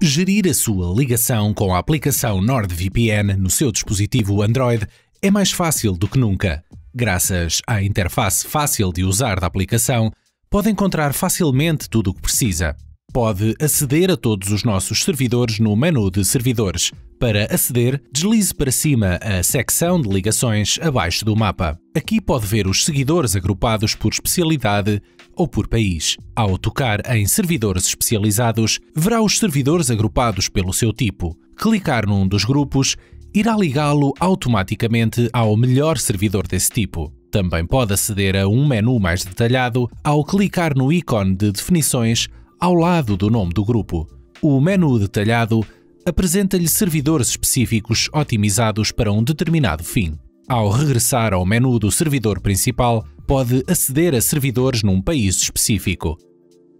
Gerir a sua ligação com a aplicação NordVPN no seu dispositivo Android é mais fácil do que nunca. Graças à interface fácil de usar da aplicação, pode encontrar facilmente tudo o que precisa. Pode aceder a todos os nossos servidores no menu de servidores. Para aceder, deslize para cima a secção de ligações abaixo do mapa. Aqui pode ver os seguidores agrupados por especialidade ou por país. Ao tocar em Servidores especializados, verá os servidores agrupados pelo seu tipo. Clicar num dos grupos irá ligá-lo automaticamente ao melhor servidor desse tipo. Também pode aceder a um menu mais detalhado ao clicar no ícone de definições ao lado do nome do grupo. O menu detalhado apresenta-lhe servidores específicos otimizados para um determinado fim. Ao regressar ao menu do servidor principal, pode aceder a servidores num país específico.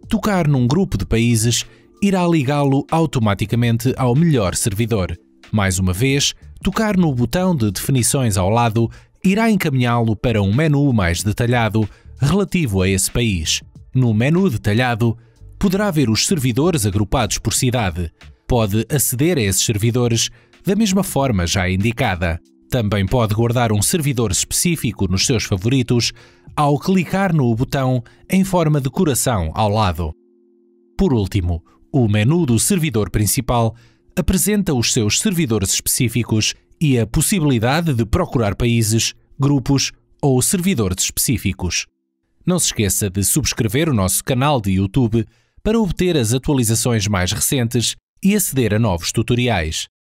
Tocar num grupo de países irá ligá-lo automaticamente ao melhor servidor. Mais uma vez, tocar no botão de definições ao lado irá encaminhá-lo para um menu mais detalhado relativo a esse país. No menu detalhado, poderá ver os servidores agrupados por cidade. Pode aceder a esses servidores da mesma forma já indicada. Também pode guardar um servidor específico nos seus favoritos ao clicar no botão em forma de coração ao lado. Por último, o menu do servidor principal apresenta os seus servidores específicos e a possibilidade de procurar países, grupos ou servidores específicos. Não se esqueça de subscrever o nosso canal de YouTube para obter as atualizações mais recentes e aceder a novos tutoriais.